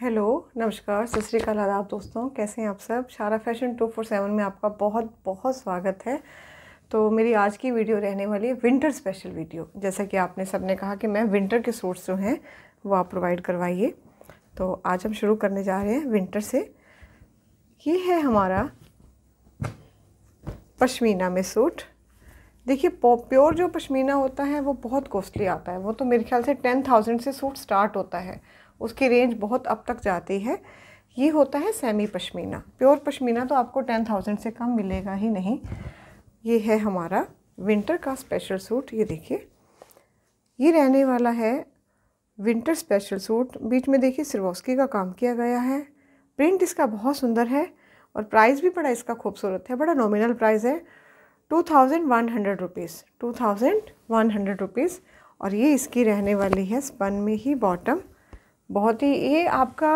hello नमस्कार सत श्रीकाल आदाब दोस्तों कैसे हैं आप सब शारा फैशन टू फोर सेवन में आपका बहुत बहुत स्वागत है तो मेरी आज की वीडियो रहने वाली है विंटर स्पेशल वीडियो जैसा कि आपने सबने कहा कि मैं विंटर के सूट्स जो हैं वो आप प्रोवाइड करवाइए तो आज हम शुरू करने जा रहे हैं विंटर से ये है हमारा पश्मीना में सूट देखिए प्योर जो पश्मीना होता है वो बहुत कॉस्टली आता है वो तो मेरे ख्याल से टेन थाउजेंड से सूट स्टार्ट होता है उसकी रेंज बहुत अब तक जाती है ये होता है सेमी पश्मीना प्योर पश्मीना तो आपको टेन थाउजेंड से कम मिलेगा ही नहीं ये है हमारा विंटर का स्पेशल सूट ये देखिए ये रहने वाला है विंटर स्पेशल सूट बीच में देखिए सिरवोस्की का काम किया गया है प्रिंट इसका बहुत सुंदर है और प्राइस भी बड़ा इसका खूबसूरत है बड़ा नॉमिनल प्राइस है two thousand one hundred rupees two thousand one hundred rupees और ये इसकी रहने वाली है स्पन में ही बॉटम बहुत ही ये आपका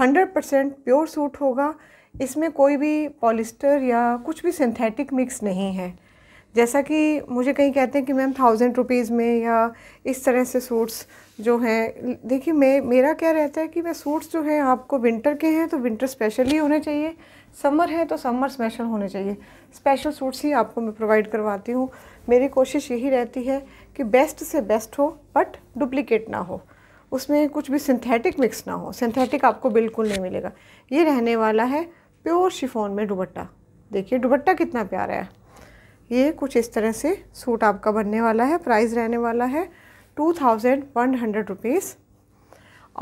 100 परसेंट प्योर सूट होगा इसमें कोई भी पॉलिस्टर या कुछ भी सिंथेटिक मिक्स नहीं है जैसा कि मुझे कहीं कहते हैं कि मैम थाउजेंड रुपीज़ में या इस तरह से सूट्स जो हैं देखिए मैं मेरा क्या रहता है कि मैं सूट्स जो हैं आपको विंटर के हैं तो विंटर स्पेशल ही होने चाहिए समर है तो समर स्पेशल होने चाहिए स्पेशल सूट्स ही आपको मैं प्रोवाइड करवाती हूँ मेरी कोशिश यही रहती है कि बेस्ट से बेस्ट हो बट डुप्लीकेट ना हो उसमें कुछ भी सिंथेटिक मिक्स ना हो सिंथेटिक आपको बिल्कुल नहीं मिलेगा ये रहने वाला है प्योर शिफोन में दुबट्टा देखिए दुबट्टा कितना प्यारा है ये कुछ इस तरह से सूट आपका बनने वाला है प्राइस रहने वाला है two thousand one hundred rupees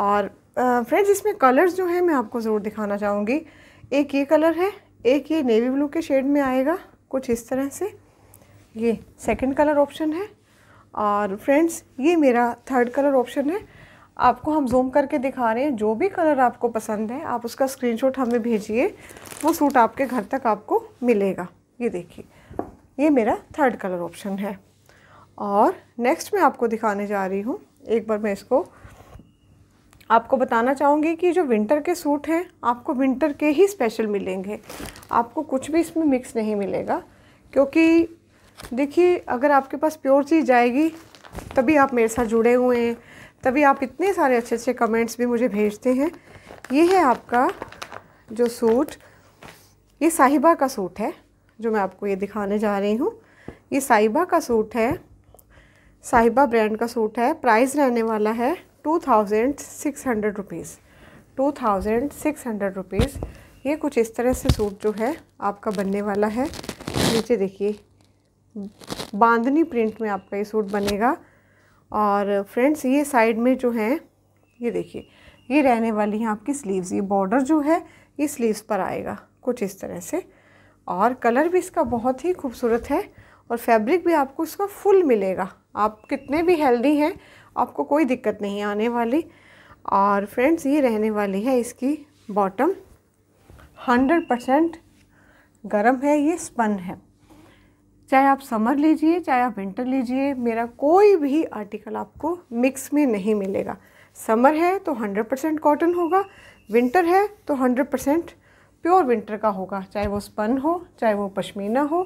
और फ्रेंड्स इसमें कलर्स जो हैं मैं आपको ज़रूर दिखाना चाहूँगी एक ये कलर है एक ये नेवी ब्लू के शेड में आएगा कुछ इस तरह से ये सेकंड कलर ऑप्शन है और फ्रेंड्स ये मेरा थर्ड कलर ऑप्शन है आपको हम जूम करके दिखा रहे हैं जो भी कलर आपको पसंद है आप उसका स्क्रीनशॉट हमें भेजिए वो सूट आपके घर तक आपको मिलेगा ये देखिए ये मेरा थर्ड कलर ऑप्शन है और नेक्स्ट मैं आपको दिखाने जा रही हूँ एक बार मैं इसको आपको बताना चाहूँगी कि जो विंटर के सूट हैं आपको विंटर के ही स्पेशल मिलेंगे आपको कुछ भी इसमें मिक्स नहीं मिलेगा क्योंकि देखिए अगर आपके पास प्योर चीज़ जाएगी तभी आप मेरे साथ जुड़े हुए हैं तभी आप इतने सारे अच्छे अच्छे कमेंट्स भी मुझे भेजते हैं ये है आपका जो सूट ये साहिबा का सूट है जो मैं आपको ये दिखाने जा रही हूँ ये साहिबा का सूट है साहिबा ब्रांड का सूट है प्राइस रहने वाला है two thousand six hundred rupees two thousand six hundred rupees ये कुछ इस तरह से सूट जो है आपका बनने वाला है नीचे देखिए बांधनी प्रिंट में आपका ये सूट बनेगा और फ्रेंड्स ये साइड में जो है ये देखिए ये रहने वाली हैं आपकी स्लीव्स ये बॉर्डर जो है ये स्लीव्स पर आएगा कुछ इस तरह से और कलर भी इसका बहुत ही खूबसूरत है और फैब्रिक भी आपको इसका फुल मिलेगा आप कितने भी हेल्दी हैं आपको कोई दिक्कत नहीं आने वाली और फ्रेंड्स ये रहने वाली है इसकी बॉटम हंड्रेड परसेंट गर्म है ये स्पन है चाहे आप समर लीजिए चाहे आप विंटर लीजिए मेरा कोई भी आर्टिकल आपको मिक्स में नहीं मिलेगा समर है तो 100 परसेंट कॉटन होगा विंटर है तो 100 परसेंट प्योर विंटर का होगा चाहे वो स्पन हो चाहे वो पश्मीना हो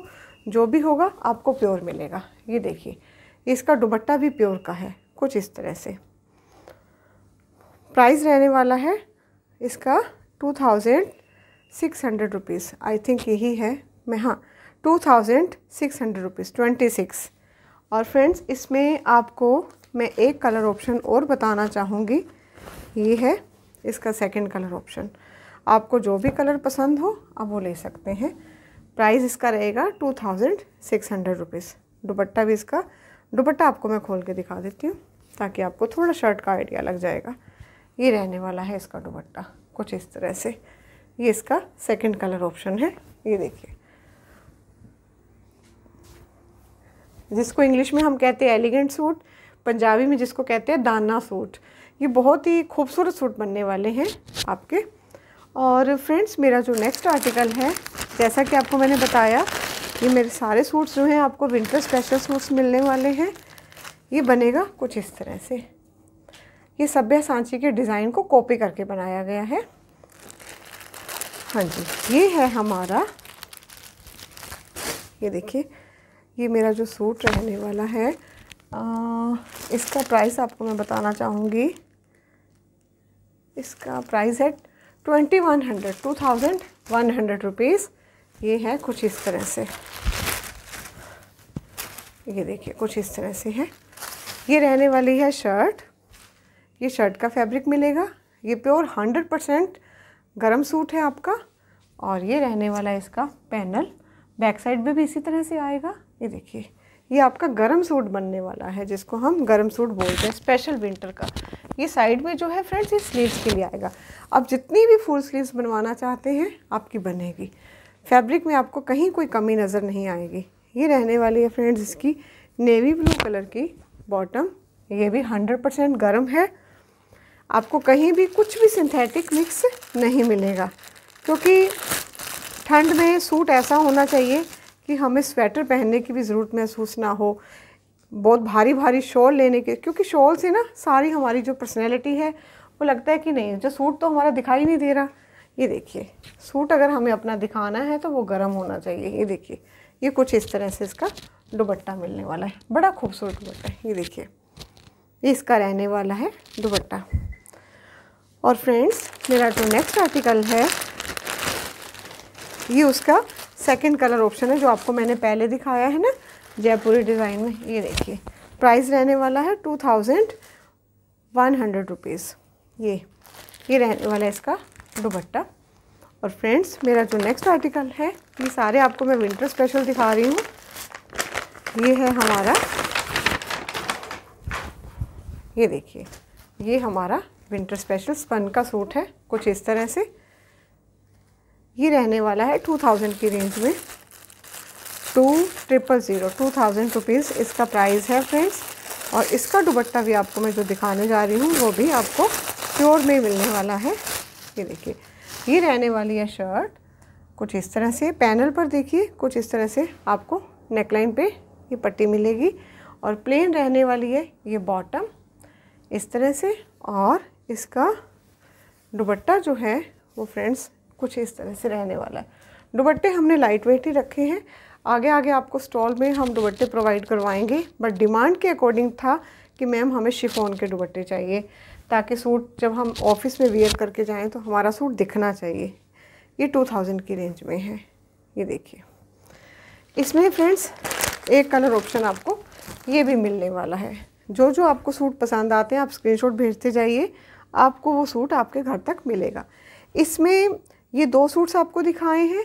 जो भी होगा आपको प्योर मिलेगा ये देखिए इसका दुबट्टा भी प्योर का है कुछ इस तरह से प्राइस रहने वाला है इसका two thousand six hundred rupees I think यही है मैं हाँ two thousand six hundred rupees twenty six और फ्रेंड्स इसमें आपको मैं एक कलर ऑप्शन और बताना चाहूँगी ये है इसका सेकंड कलर ऑप्शन आपको जो भी कलर पसंद हो आप वो ले सकते हैं प्राइस इसका रहेगा two thousand six hundred rupees dupatta भी इसका दुपट्टा आपको मैं खोल के दिखा देती हूँ ताकि आपको थोड़ा शर्ट का आइडिया लग जाएगा ये रहने वाला है इसका दुपट्टा कुछ इस तरह से ये इसका सेकंड कलर ऑप्शन है ये देखिए जिसको इंग्लिश में हम कहते हैं एलिगेंट सूट पंजाबी में जिसको कहते हैं दाना सूट ये बहुत ही खूबसूरत सूट बनने वाले हैं आपके और फ्रेंड्स मेरा जो नेक्स्ट आर्टिकल है जैसा कि आपको मैंने बताया ये मेरे सारे सूट्स जो हैं आपको विंटर स्पेशल सूट्स मिलने वाले हैं ये बनेगा कुछ इस तरह से ये सभ्य सांची के डिज़ाइन को कॉपी करके बनाया गया है हाँ जी ये है हमारा ये देखिए ये मेरा जो सूट रहने वाला है आ, इसका प्राइस आपको मैं बताना चाहूँगी इसका प्राइस है twenty one hundred two thousand one hundred rupees ये है कुछ इस तरह से ये देखिए कुछ इस तरह से है ये रहने वाली है शर्ट ये शर्ट का फैब्रिक मिलेगा ये प्योर हंड्रेड परसेंट गर्म सूट है आपका और ये रहने वाला है इसका पैनल बैक साइड में भी इसी तरह से आएगा ये देखिए ये आपका गर्म सूट बनने वाला है जिसको हम गर्म सूट बोलते हैं स्पेशल विंटर का ये साइड में जो है फ्रेंड्स ये स्लीव्स के लिए आएगा आप जितनी भी फुल स्लीव्स बनवाना चाहते हैं आपकी बनेगी फैब्रिक में आपको कहीं कोई कमी नज़र नहीं आएगी ये रहने वाली है फ्रेंड्स इसकी नेवी ब्लू कलर की बॉटम ये भी हंड्रेड परसेंट गर्म है आपको कहीं भी कुछ भी सिंथेटिक मिक्स नहीं मिलेगा क्योंकि ठंड में सूट ऐसा होना चाहिए कि हमें स्वेटर पहनने की भी ज़रूरत महसूस ना हो बहुत भारी भारी शॉल लेने के क्योंकि शॉल से ना सारी हमारी जो पर्सनैलिटी है वो लगता है कि नहीं जो सूट तो हमारा दिखाई नहीं दे रहा ये देखिए सूट अगर हमें अपना दिखाना है तो वो गर्म होना चाहिए ये देखिए ये कुछ इस तरह से इसका दुबट्टा मिलने वाला है बड़ा खूबसूरत दुबट्टा है ये देखिए ये इसका रहने वाला है दुबट्टा और फ्रेंड्स मेरा जो नेक्स्ट आर्टिकल है ये उसका सेकंड कलर ऑप्शन है जो आपको मैंने पहले दिखाया है ना जयपुरी डिज़ाइन में ये देखिए प्राइस रहने वाला है two thousand one hundred rupees ये ये रहने वाला है इसका दुबट्टा और फ्रेंड्स मेरा जो नेक्स्ट आर्टिकल है ये सारे आपको मैं विंटर स्पेशल दिखा रही हूँ ये है हमारा ये देखिए ये हमारा विंटर स्पेशल स्पन का सूट है कुछ इस तरह से ये रहने वाला है टू थाउजेंड की रेंज में two triple zero two thousand rupees इसका प्राइस है फ्रेंड्स और इसका दुबट्टा भी आपको मैं जो दिखाने जा रही हूँ वो भी आपको प्योर में मिलने वाला है ये देखिए ये रहने वाली है शर्ट कुछ इस तरह से पैनल पर देखिए कुछ इस तरह से आपको नेकलाइन पे ये पट्टी मिलेगी और प्लेन रहने वाली है ये बॉटम इस तरह से और इसका दुबट्टा जो है वो फ्रेंड्स कुछ इस तरह से रहने वाला है दुबट्टे हमने लाइट वेट ही रखे हैं आगे आगे आपको स्टॉल में हम दुबट्टे प्रोवाइड करवाएंगे बट डिमांड के अकॉर्डिंग था कि मैम हमें शिफोन के दुबट्टे चाहिए ताकि सूट जब हम ऑफिस में वेयर करके जाएं तो हमारा सूट दिखना चाहिए ये टू थाउजेंड की रेंज में है ये देखिए इसमें फ्रेंड्स एक कलर ऑप्शन आपको ये भी मिलने वाला है जो जो आपको सूट पसंद आते हैं आप स्क्रीनशॉट भेजते जाइए आपको वो सूट आपके घर तक मिलेगा इसमें ये दो सूट्स आपको दिखाए हैं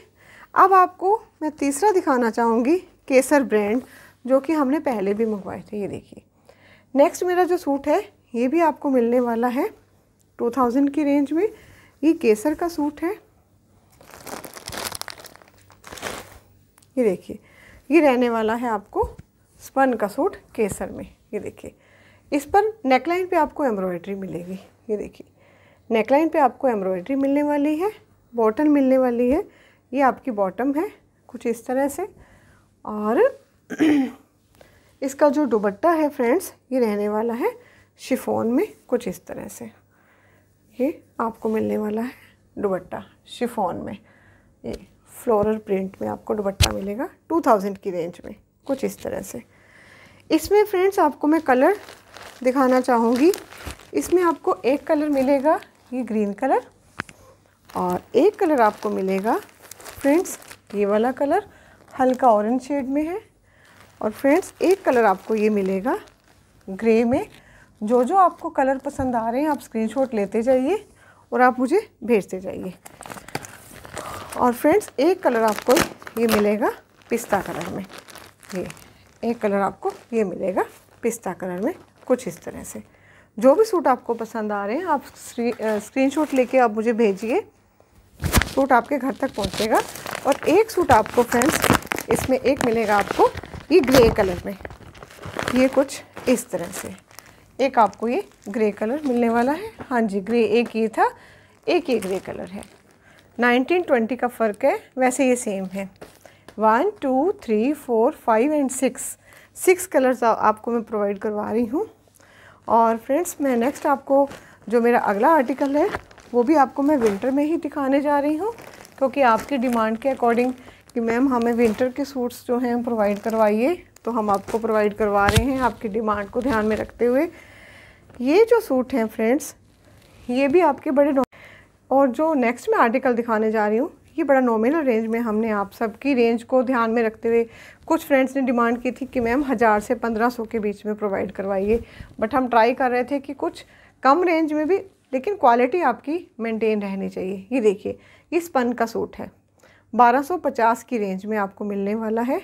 अब आपको मैं तीसरा दिखाना चाहूँगी केसर ब्रांड जो कि हमने पहले भी मंगवाए थे ये देखिए नेक्स्ट मेरा जो सूट है ये भी आपको मिलने वाला है 2000 की रेंज में ये केसर का सूट है ये देखिए ये रहने वाला है आपको स्पन का सूट केसर में ये देखिए इस पर नेकलाइन पे आपको एम्ब्रॉयड्री मिलेगी ये देखिए नेकलाइन पे आपको एम्ब्रॉयडरी मिलने वाली है बॉटल मिलने वाली है ये आपकी बॉटम है कुछ इस तरह से और इसका जो दुबट्टा है फ्रेंड्स ये रहने वाला है शिफोन में कुछ इस तरह से ये आपको मिलने वाला है दुबट्टा शिफोन में ये फ्लोरल प्रिंट में आपको दुबट्टा मिलेगा टू थाउजेंड की रेंज में कुछ इस तरह से इसमें फ्रेंड्स आपको मैं कलर दिखाना चाहूँगी इसमें आपको एक कलर मिलेगा ये ग्रीन कलर और एक कलर आपको मिलेगा फ्रेंड्स ये वाला कलर हल्का ऑरेंज शेड में है और फ्रेंड्स एक कलर आपको ये मिलेगा ग्रे में जो जो आपको कलर पसंद आ रहे हैं आप स्क्रीनशॉट लेते जाइए और आप मुझे भेजते जाइए और फ्रेंड्स एक कलर आपको ये मिलेगा पिस्ता कलर में ये एक कलर आपको ये मिलेगा पिस्ता कलर में कुछ इस तरह से जो भी सूट आपको पसंद आ रहे हैं आप स्क्रीनशॉट लेके आप मुझे भेजिए सूट आपके घर तक पहुँचेगा और एक सूट आपको फ्रेंड्स इसमें एक मिलेगा आपको ये ग्रे कलर में ये कुछ इस तरह से एक आपको ये ग्रे कलर मिलने वाला है हाँ जी ग्रे एक ये था एक ये ग्रे कलर है नाइनटीन ट्वेंटी का फ़र्क है वैसे ये सेम है one two three four five and six six colours आपको मैं प्रोवाइड करवा रही हूँ और फ्रेंड्स मैं नेक्स्ट आपको जो मेरा अगला आर्टिकल है वो भी आपको मैं विंटर में ही दिखाने जा रही हूँ क्योंकि आपकी डिमांड के अकॉर्डिंग कि मैम हमें विंटर के सूट्स जो हैं प्रोवाइड करवाइए तो हम आपको प्रोवाइड करवा रहे हैं आपकी डिमांड को ध्यान में रखते हुए ये जो सूट हैं फ्रेंड्स ये भी आपके बड़े और जो नेक्स्ट में आर्टिकल दिखाने जा रही हूँ ये बड़ा नॉमिनल रेंज में हमने आप सबकी रेंज को ध्यान में रखते हुए कुछ फ्रेंड्स ने डिमांड की थी कि मैम हज़ार से पंद्रह सौ के बीच में प्रोवाइड करवाइए बट हम ट्राई कर रहे थे कि कुछ कम रेंज में भी लेकिन क्वालिटी आपकी मेंटेन रहनी चाहिए ये देखिए ये स्पन का सूट है 1250 की रेंज में आपको मिलने वाला है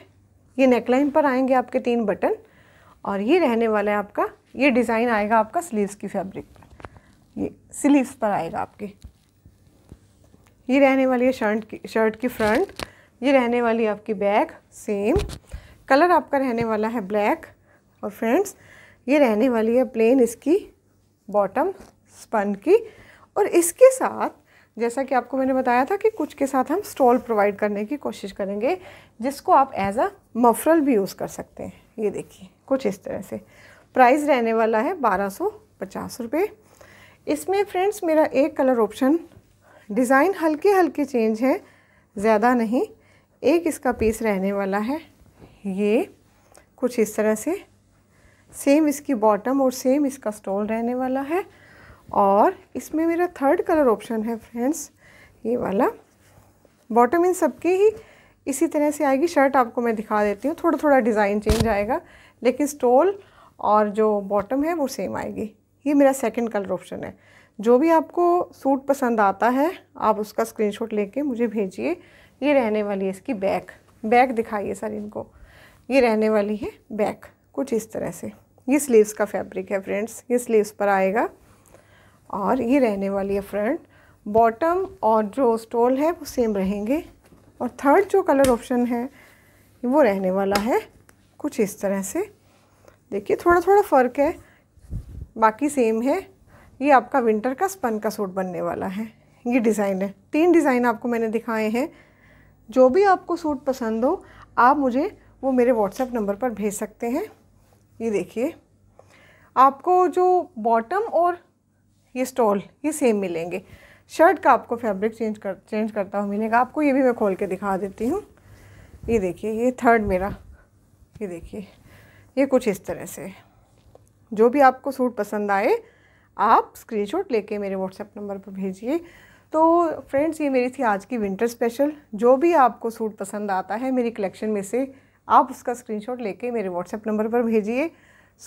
ये नेकलाइन पर आएंगे आपके तीन बटन और ये रहने वाला है आपका ये डिज़ाइन आएगा आपका स्लीव्स की फैब्रिक पर ये स्लीव्स पर आएगा आपके ये रहने वाली है शर्ट की शर्ट की फ्रंट ये रहने वाली है आपकी बैग सेम कलर आपका रहने वाला है ब्लैक और फ्रेंड्स ये रहने वाली है प्लेन इसकी बॉटम स्पन की और इसके साथ जैसा कि आपको मैंने बताया था कि कुछ के साथ हम स्टॉल प्रोवाइड करने की कोशिश करेंगे जिसको आप एज अ मफरल भी यूज़ कर सकते हैं ये देखिए कुछ इस तरह से प्राइस रहने वाला है बारह सौ पचास रुपये इसमें फ्रेंड्स मेरा एक कलर ऑप्शन डिज़ाइन हल्के हल्के चेंज है ज़्यादा नहीं एक इसका पीस रहने वाला है ये कुछ इस तरह से सेम इसकी बॉटम और सेम इसका स्टॉल रहने वाला है और इसमें मेरा थर्ड कलर ऑप्शन है फ्रेंड्स ये वाला बॉटम इन सबके ही इसी तरह से आएगी शर्ट आपको मैं दिखा देती हूँ थोड़ा थोड़ा डिज़ाइन चेंज आएगा लेकिन स्टोल और जो बॉटम है वो सेम आएगी ये मेरा सेकंड कलर ऑप्शन है जो भी आपको सूट पसंद आता है आप उसका स्क्रीनशॉट लेके मुझे भेजिए ये रहने वाली है इसकी बैक बैक दिखाइए सर इनको ये रहने वाली है बैक कुछ इस तरह से ये स्लीव्स का फैब्रिक है फ्रेंड्स ये स्लीव्स पर आएगा और ये रहने वाली है फ्रंट बॉटम और जो स्टोल है वो सेम रहेंगे और थर्ड जो कलर ऑप्शन है वो रहने वाला है कुछ इस तरह से देखिए थोड़ा थोड़ा फ़र्क है बाकी सेम है ये आपका विंटर का स्पन का सूट बनने वाला है ये डिज़ाइन है तीन डिज़ाइन आपको मैंने दिखाए हैं जो भी आपको सूट पसंद हो आप मुझे वो मेरे व्हाट्सएप नंबर पर भेज सकते हैं ये देखिए आपको जो बॉटम और ये स्टॉल ये सेम मिलेंगे शर्ट का आपको फैब्रिक चेंज कर चेंज करता हूँ मिलेगा आपको ये भी मैं खोल के दिखा देती हूँ ये देखिए ये थर्ड मेरा ये देखिए ये कुछ इस तरह से जो भी आपको सूट पसंद आए आप स्क्रीनशॉट लेके मेरे व्हाट्सएप नंबर पर भेजिए तो फ्रेंड्स ये मेरी थी आज की विंटर स्पेशल जो भी आपको सूट पसंद आता है मेरी कलेक्शन में से आप उसका स्क्रीनशॉट लेके मेरे व्हाट्सएप नंबर पर भेजिए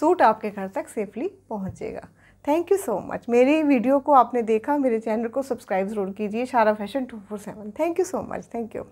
सूट आपके घर तक सेफली पहुंचेगा थैंक यू सो मच मेरी वीडियो को आपने देखा मेरे चैनल को सब्सक्राइब ज़रूर कीजिए Shara fashion two four seven thank you so much thank you